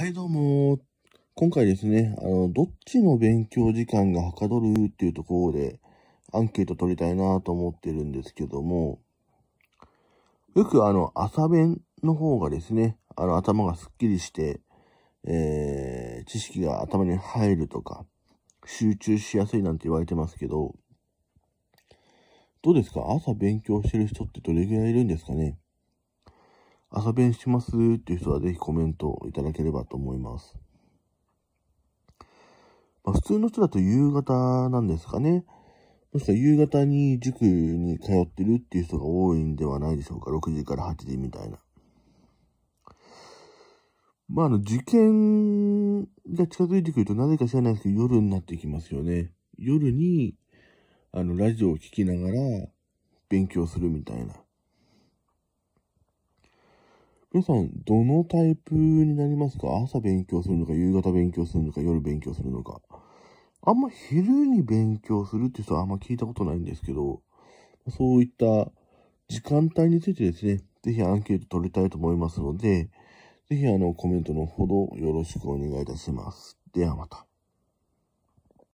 はい、どうも。今回ですね、あの、どっちの勉強時間がはかどるっていうところで、アンケート取りたいなと思ってるんですけども、よくあの、朝弁の方がですね、あの、頭がすっきりして、えー、知識が頭に入るとか、集中しやすいなんて言われてますけど、どうですか朝勉強してる人ってどれぐらいいるんですかね朝弁しますっていう人はぜひコメントいただければと思います。まあ、普通の人だと夕方なんですかね。もしくは夕方に塾に通ってるっていう人が多いんではないでしょうか。6時から8時みたいな。まあ、あの、受験が近づいてくると、なぜか知らないですけど、夜になってきますよね。夜に、あの、ラジオを聴きながら、勉強するみたいな。皆さん、どのタイプになりますか朝勉強するのか、夕方勉強するのか、夜勉強するのか。あんま昼に勉強するって人はあんま聞いたことないんですけど、そういった時間帯についてですね、ぜひアンケート取りたいと思いますので、ぜひあのコメントのほどよろしくお願いいたします。ではまた。